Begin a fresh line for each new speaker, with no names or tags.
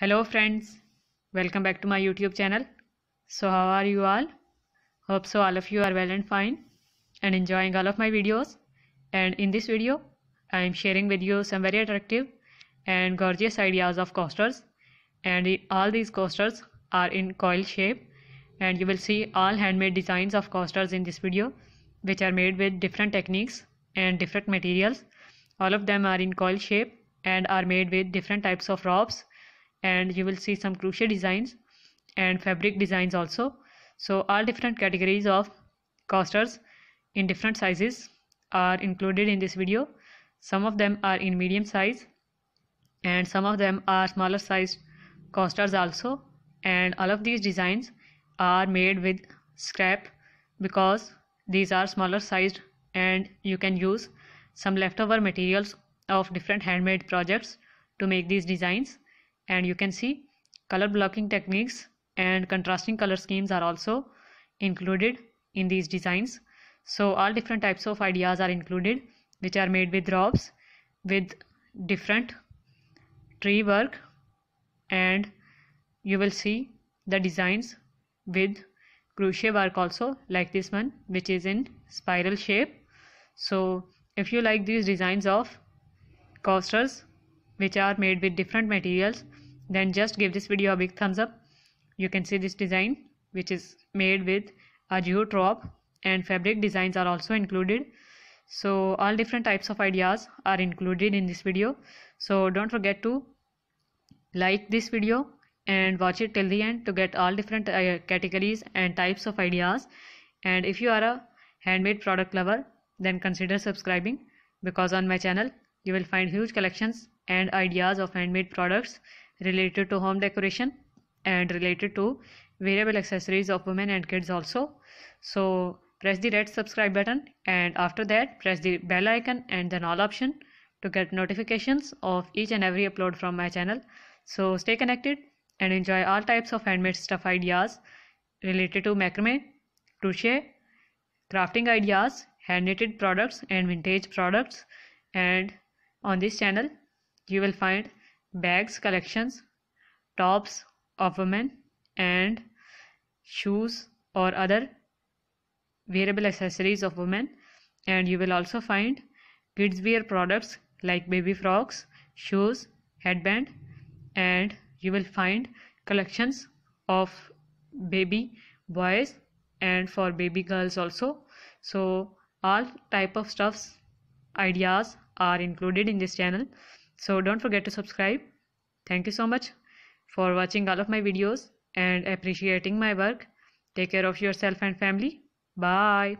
hello friends welcome back to my youtube channel so how are you all hope so all of you are well and fine and enjoying all of my videos and in this video i am sharing with you some very attractive and gorgeous ideas of coasters and all these coasters are in coil shape and you will see all handmade designs of coasters in this video which are made with different techniques and different materials all of them are in coil shape and are made with different types of ropes and you will see some crochet designs and fabric designs also so all different categories of coasters in different sizes are included in this video some of them are in medium size and some of them are smaller size coasters also and all of these designs are made with scrap because these are smaller sized and you can use some leftover materials of different handmade projects to make these designs and you can see color blocking techniques and contrasting color schemes are also included in these designs so all different types of ideas are included which are made with drops with different tree work and you will see the designs with crochet work also like this one which is in spiral shape so if you like these designs of coasters which are made with different materials then just give this video a big thumbs up you can see this design which is made with a geotrop and fabric designs are also included so all different types of ideas are included in this video so don't forget to like this video and watch it till the end to get all different uh, categories and types of ideas and if you are a handmade product lover then consider subscribing because on my channel you will find huge collections and ideas of handmade products related to home decoration and related to variable accessories of women and kids also so press the red subscribe button and after that press the bell icon and then all option to get notifications of each and every upload from my channel so stay connected and enjoy all types of handmade stuff ideas related to macrame crochet crafting ideas hand knitted products and vintage products and on this channel you will find bags collections, tops of women, and shoes or other wearable accessories of women. And you will also find kids wear products like baby frocks, shoes, headband, and you will find collections of baby boys and for baby girls also. So all type of stuffs ideas are included in this channel so don't forget to subscribe thank you so much for watching all of my videos and appreciating my work take care of yourself and family bye